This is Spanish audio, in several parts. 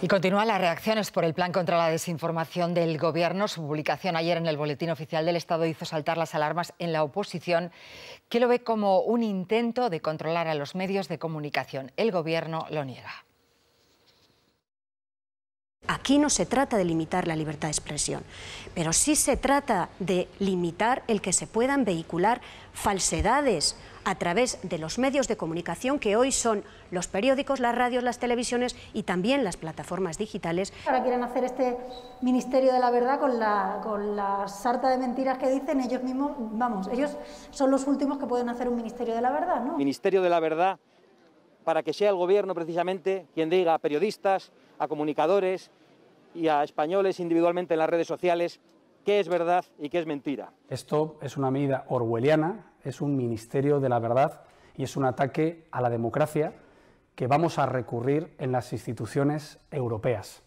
Y continúan las reacciones por el plan contra la desinformación del Gobierno. Su publicación ayer en el Boletín Oficial del Estado hizo saltar las alarmas en la oposición, que lo ve como un intento de controlar a los medios de comunicación. El Gobierno lo niega. Aquí no se trata de limitar la libertad de expresión, pero sí se trata de limitar el que se puedan vehicular falsedades, a través de los medios de comunicación que hoy son los periódicos, las radios, las televisiones y también las plataformas digitales. Ahora quieren hacer este Ministerio de la Verdad con la, con la sarta de mentiras que dicen ellos mismos, vamos, ellos son los últimos que pueden hacer un Ministerio de la Verdad, ¿no? Ministerio de la Verdad para que sea el gobierno precisamente quien diga a periodistas, a comunicadores y a españoles individualmente en las redes sociales qué es verdad y qué es mentira. Esto es una medida orwelliana es un ministerio de la verdad y es un ataque a la democracia que vamos a recurrir en las instituciones europeas.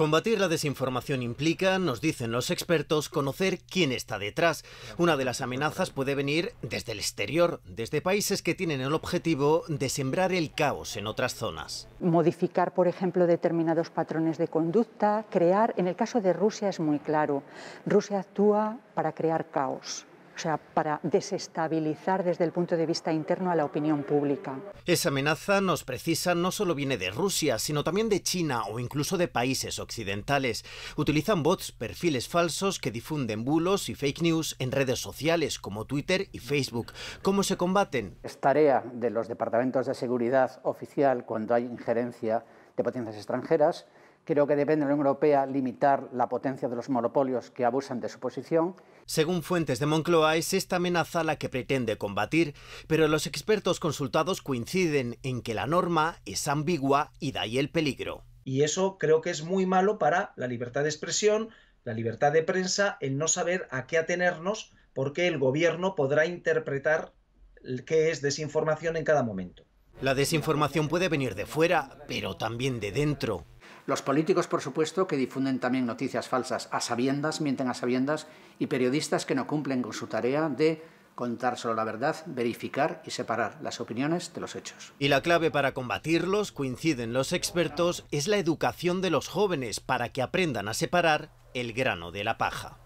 Combatir la desinformación implica, nos dicen los expertos, conocer quién está detrás. Una de las amenazas puede venir desde el exterior, desde países que tienen el objetivo de sembrar el caos en otras zonas. Modificar, por ejemplo, determinados patrones de conducta, crear, en el caso de Rusia es muy claro, Rusia actúa para crear caos o sea, para desestabilizar desde el punto de vista interno a la opinión pública. Esa amenaza, nos precisa, no solo viene de Rusia, sino también de China o incluso de países occidentales. Utilizan bots, perfiles falsos que difunden bulos y fake news en redes sociales como Twitter y Facebook. ¿Cómo se combaten? Es tarea de los departamentos de seguridad oficial cuando hay injerencia de potencias extranjeras Creo que depende de la Unión Europea limitar la potencia de los monopolios que abusan de su posición. Según fuentes de Moncloa, es esta amenaza la que pretende combatir, pero los expertos consultados coinciden en que la norma es ambigua y da ahí el peligro. Y eso creo que es muy malo para la libertad de expresión, la libertad de prensa, el no saber a qué atenernos, porque el gobierno podrá interpretar qué es desinformación en cada momento. La desinformación puede venir de fuera, pero también de dentro. Los políticos, por supuesto, que difunden también noticias falsas a sabiendas, mienten a sabiendas, y periodistas que no cumplen con su tarea de contar solo la verdad, verificar y separar las opiniones de los hechos. Y la clave para combatirlos, coinciden los expertos, es la educación de los jóvenes para que aprendan a separar el grano de la paja.